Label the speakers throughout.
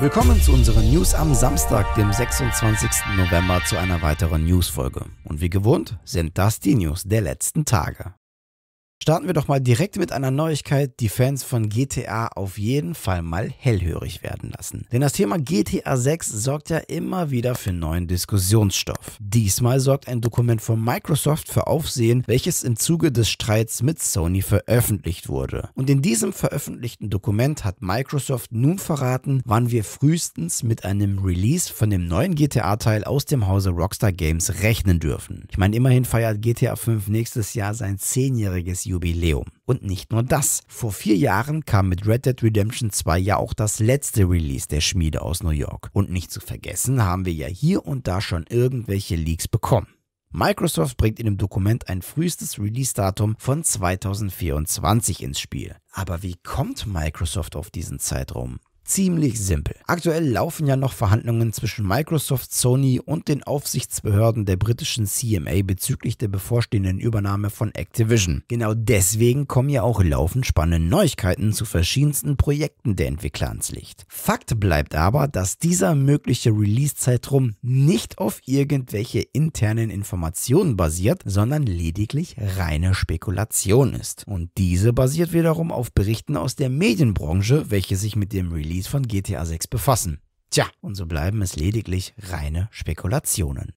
Speaker 1: Willkommen zu unseren News am Samstag, dem 26. November, zu einer weiteren Newsfolge. Und wie gewohnt sind das die News der letzten Tage. Starten wir doch mal direkt mit einer Neuigkeit, die Fans von GTA auf jeden Fall mal hellhörig werden lassen. Denn das Thema GTA 6 sorgt ja immer wieder für neuen Diskussionsstoff. Diesmal sorgt ein Dokument von Microsoft für Aufsehen, welches im Zuge des Streits mit Sony veröffentlicht wurde. Und in diesem veröffentlichten Dokument hat Microsoft nun verraten, wann wir frühestens mit einem Release von dem neuen GTA-Teil aus dem Hause Rockstar Games rechnen dürfen. Ich meine, immerhin feiert GTA 5 nächstes Jahr sein zehnjähriges Jubiläum. Und nicht nur das. Vor vier Jahren kam mit Red Dead Redemption 2 ja auch das letzte Release der Schmiede aus New York. Und nicht zu vergessen haben wir ja hier und da schon irgendwelche Leaks bekommen. Microsoft bringt in dem Dokument ein frühestes Release-Datum von 2024 ins Spiel. Aber wie kommt Microsoft auf diesen Zeitraum? ziemlich simpel. Aktuell laufen ja noch Verhandlungen zwischen Microsoft, Sony und den Aufsichtsbehörden der britischen CMA bezüglich der bevorstehenden Übernahme von Activision. Genau deswegen kommen ja auch laufend spannende Neuigkeiten zu verschiedensten Projekten der Entwickler ans Licht. Fakt bleibt aber, dass dieser mögliche Release-Zeitraum nicht auf irgendwelche internen Informationen basiert, sondern lediglich reine Spekulation ist. Und diese basiert wiederum auf Berichten aus der Medienbranche, welche sich mit dem Release Gebiet von GTA 6 befassen. Tja, und so bleiben es lediglich reine Spekulationen.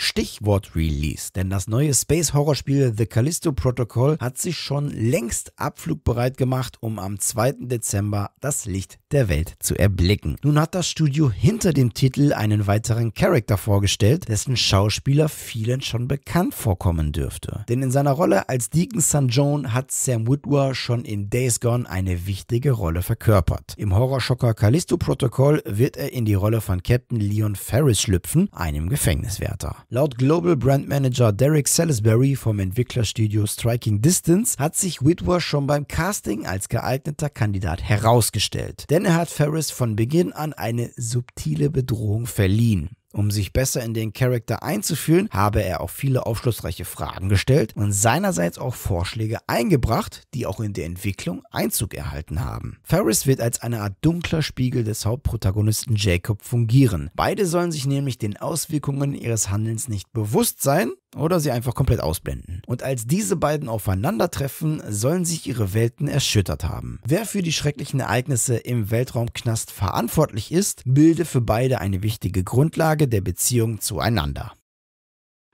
Speaker 1: Stichwort Release, denn das neue Space Horror Spiel The Callisto Protocol hat sich schon längst abflugbereit gemacht, um am 2. Dezember das Licht der Welt zu erblicken. Nun hat das Studio hinter dem Titel einen weiteren Charakter vorgestellt, dessen Schauspieler vielen schon bekannt vorkommen dürfte. Denn in seiner Rolle als Deacon St. John hat Sam Witwer schon in Days Gone eine wichtige Rolle verkörpert. Im Horrorschocker Callisto Protocol wird er in die Rolle von Captain Leon Ferris schlüpfen, einem Gefängniswärter. Laut Global Brand Manager Derek Salisbury vom Entwicklerstudio Striking Distance hat sich Whitworth schon beim Casting als geeigneter Kandidat herausgestellt, denn er hat Ferris von Beginn an eine subtile Bedrohung verliehen. Um sich besser in den Charakter einzufühlen, habe er auch viele aufschlussreiche Fragen gestellt und seinerseits auch Vorschläge eingebracht, die auch in der Entwicklung Einzug erhalten haben. Ferris wird als eine Art dunkler Spiegel des Hauptprotagonisten Jacob fungieren. Beide sollen sich nämlich den Auswirkungen ihres Handelns nicht bewusst sein oder sie einfach komplett ausblenden. Und als diese beiden aufeinandertreffen, sollen sich ihre Welten erschüttert haben. Wer für die schrecklichen Ereignisse im Weltraumknast verantwortlich ist, bilde für beide eine wichtige Grundlage Frage der Beziehung zueinander.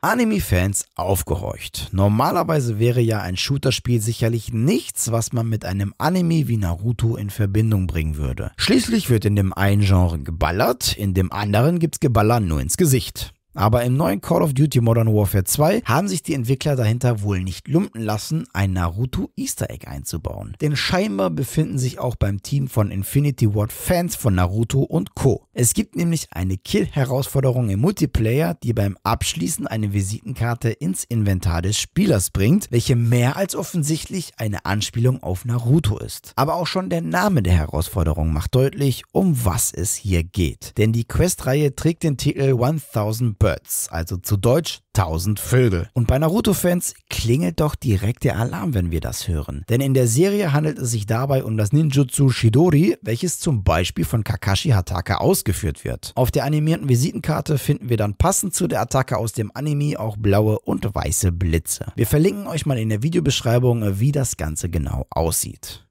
Speaker 1: Anime-Fans aufgehorcht. Normalerweise wäre ja ein Shooter-Spiel sicherlich nichts, was man mit einem Anime wie Naruto in Verbindung bringen würde. Schließlich wird in dem einen Genre geballert, in dem anderen gibt's Geballern nur ins Gesicht. Aber im neuen Call of Duty Modern Warfare 2 haben sich die Entwickler dahinter wohl nicht lumpen lassen, ein Naruto Easter Egg einzubauen. Denn scheinbar befinden sich auch beim Team von Infinity Ward Fans von Naruto und Co. Es gibt nämlich eine Kill-Herausforderung im Multiplayer, die beim Abschließen eine Visitenkarte ins Inventar des Spielers bringt, welche mehr als offensichtlich eine Anspielung auf Naruto ist. Aber auch schon der Name der Herausforderung macht deutlich, um was es hier geht. Denn die Questreihe trägt den Titel 1000 Birds, also zu Deutsch 1000 Vögel. Und bei Naruto-Fans klingelt doch direkt der Alarm, wenn wir das hören. Denn in der Serie handelt es sich dabei um das Ninjutsu Shidori, welches zum Beispiel von Kakashi Hataka ausgeführt wird. Auf der animierten Visitenkarte finden wir dann passend zu der Attacke aus dem Anime auch blaue und weiße Blitze. Wir verlinken euch mal in der Videobeschreibung, wie das Ganze genau aussieht.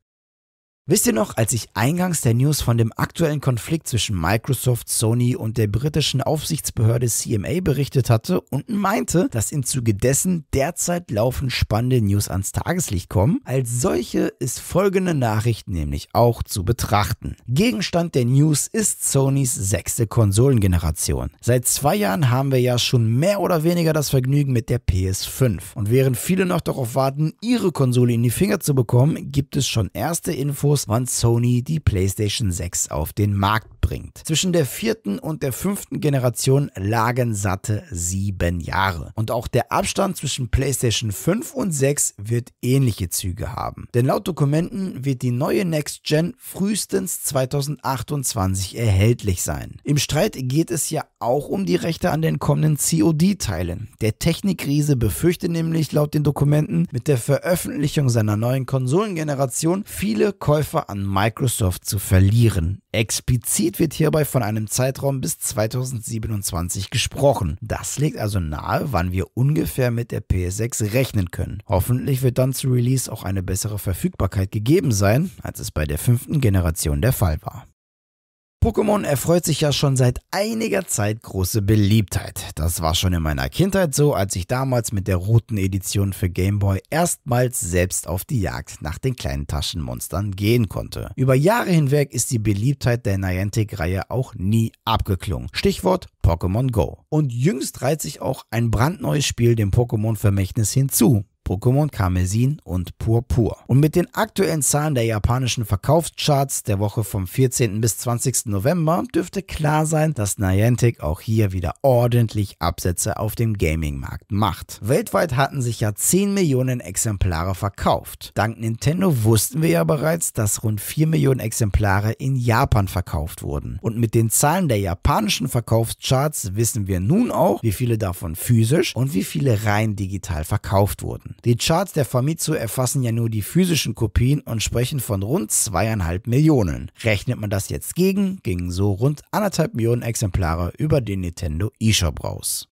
Speaker 1: Wisst ihr noch, als ich eingangs der News von dem aktuellen Konflikt zwischen Microsoft, Sony und der britischen Aufsichtsbehörde CMA berichtet hatte und meinte, dass im Zuge dessen derzeit laufend spannende News ans Tageslicht kommen? Als solche ist folgende Nachricht nämlich auch zu betrachten. Gegenstand der News ist Sonys sechste Konsolengeneration. Seit zwei Jahren haben wir ja schon mehr oder weniger das Vergnügen mit der PS5. Und während viele noch darauf warten, ihre Konsole in die Finger zu bekommen, gibt es schon erste Infos Anstoß, wann Sony die PlayStation 6 auf den Markt bringt. Zwischen der vierten und der fünften Generation lagen satte sieben Jahre. Und auch der Abstand zwischen PlayStation 5 und 6 wird ähnliche Züge haben. Denn laut Dokumenten wird die neue Next Gen frühestens 2028 erhältlich sein. Im Streit geht es ja auch um die Rechte an den kommenden COD-Teilen. Der Technikriese befürchtet nämlich laut den Dokumenten mit der Veröffentlichung seiner neuen Konsolengeneration viele Käufer Verkäufe an Microsoft zu verlieren. Explizit wird hierbei von einem Zeitraum bis 2027 gesprochen. Das legt also nahe, wann wir ungefähr mit der PS6 rechnen können. Hoffentlich wird dann zu Release auch eine bessere Verfügbarkeit gegeben sein, als es bei der fünften Generation der Fall war. Pokémon erfreut sich ja schon seit einiger Zeit große Beliebtheit. Das war schon in meiner Kindheit so, als ich damals mit der roten Edition für Game Boy erstmals selbst auf die Jagd nach den kleinen Taschenmonstern gehen konnte. Über Jahre hinweg ist die Beliebtheit der Niantic-Reihe auch nie abgeklungen. Stichwort Pokémon Go. Und jüngst reiht sich auch ein brandneues Spiel dem Pokémon-Vermächtnis hinzu, Pokémon Karmesin und Purpur. Und mit den aktuellen Zahlen der japanischen Verkaufscharts der Woche vom 14. bis 20. November dürfte klar sein, dass Niantic auch hier wieder ordentlich Absätze auf dem Gaming-Markt macht. Weltweit hatten sich ja 10 Millionen Exemplare verkauft. Dank Nintendo wussten wir ja bereits, dass rund 4 Millionen Exemplare in Japan verkauft wurden. Und mit den Zahlen der japanischen Verkaufscharts wissen wir nun auch, wie viele davon physisch und wie viele rein digital verkauft wurden. Die Charts der Famitsu erfassen ja nur die physischen Kopien und sprechen von rund zweieinhalb Millionen. Rechnet man das jetzt gegen, gingen so rund anderthalb Millionen Exemplare über den Nintendo eShop raus.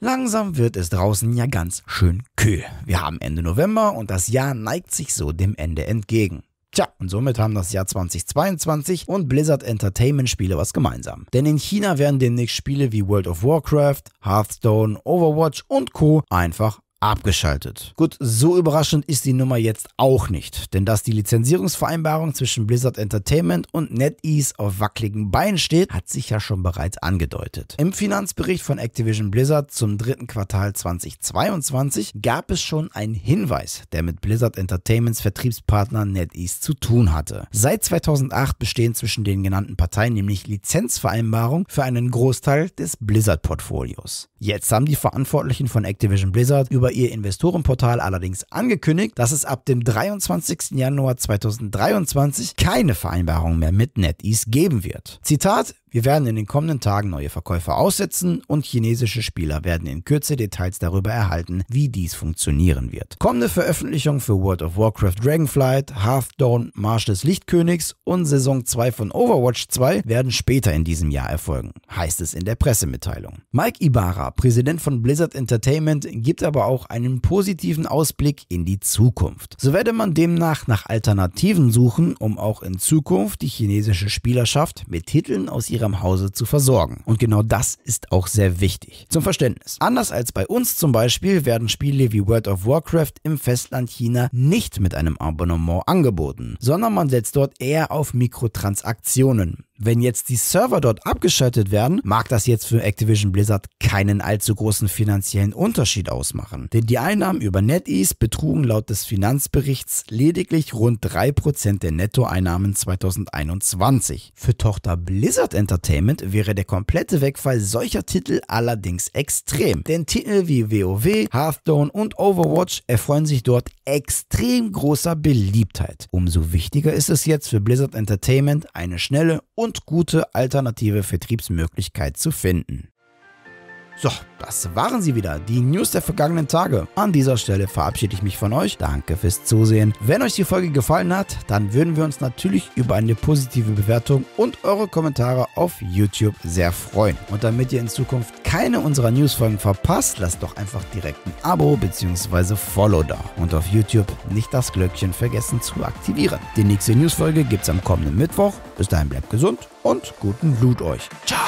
Speaker 1: Langsam wird es draußen ja ganz schön kühl. Wir haben Ende November und das Jahr neigt sich so dem Ende entgegen. Tja, und somit haben das Jahr 2022 und Blizzard Entertainment Spiele was gemeinsam. Denn in China werden demnächst Spiele wie World of Warcraft, Hearthstone, Overwatch und Co. einfach abgeschaltet. Gut, so überraschend ist die Nummer jetzt auch nicht, denn dass die Lizenzierungsvereinbarung zwischen Blizzard Entertainment und NetEase auf wackeligen Beinen steht, hat sich ja schon bereits angedeutet. Im Finanzbericht von Activision Blizzard zum dritten Quartal 2022 gab es schon einen Hinweis, der mit Blizzard Entertainments Vertriebspartner NetEase zu tun hatte. Seit 2008 bestehen zwischen den genannten Parteien nämlich Lizenzvereinbarungen für einen Großteil des Blizzard-Portfolios. Jetzt haben die Verantwortlichen von Activision Blizzard über über ihr Investorenportal allerdings angekündigt, dass es ab dem 23. Januar 2023 keine Vereinbarung mehr mit NetEase geben wird. Zitat, wir werden in den kommenden Tagen neue Verkäufe aussetzen und chinesische Spieler werden in Kürze Details darüber erhalten, wie dies funktionieren wird. Kommende Veröffentlichungen für World of Warcraft Dragonflight, Hearthstone, Marsch des Lichtkönigs und Saison 2 von Overwatch 2 werden später in diesem Jahr erfolgen, heißt es in der Pressemitteilung. Mike Ibarra, Präsident von Blizzard Entertainment, gibt aber auch einen positiven Ausblick in die Zukunft. So werde man demnach nach Alternativen suchen, um auch in Zukunft die chinesische Spielerschaft mit Titeln aus ihrer ihrem Hause zu versorgen. Und genau das ist auch sehr wichtig. Zum Verständnis. Anders als bei uns zum Beispiel werden Spiele wie World of Warcraft im Festland China nicht mit einem Abonnement angeboten, sondern man setzt dort eher auf Mikrotransaktionen. Wenn jetzt die Server dort abgeschaltet werden, mag das jetzt für Activision Blizzard keinen allzu großen finanziellen Unterschied ausmachen. Denn die Einnahmen über NetEase betrugen laut des Finanzberichts lediglich rund 3% der Nettoeinnahmen 2021. Für Tochter Blizzard Entertainment wäre der komplette Wegfall solcher Titel allerdings extrem. Denn Titel wie WoW, Hearthstone und Overwatch erfreuen sich dort extrem großer Beliebtheit. Umso wichtiger ist es jetzt für Blizzard Entertainment, eine schnelle und und gute alternative Vertriebsmöglichkeit zu finden. So, das waren sie wieder, die News der vergangenen Tage. An dieser Stelle verabschiede ich mich von euch. Danke fürs Zusehen. Wenn euch die Folge gefallen hat, dann würden wir uns natürlich über eine positive Bewertung und eure Kommentare auf YouTube sehr freuen. Und damit ihr in Zukunft keine unserer Newsfolgen verpasst, lasst doch einfach direkt ein Abo bzw. Follow da. Und auf YouTube nicht das Glöckchen vergessen zu aktivieren. Die nächste Newsfolge es am kommenden Mittwoch. Bis dahin bleibt gesund und guten Blut euch. Ciao.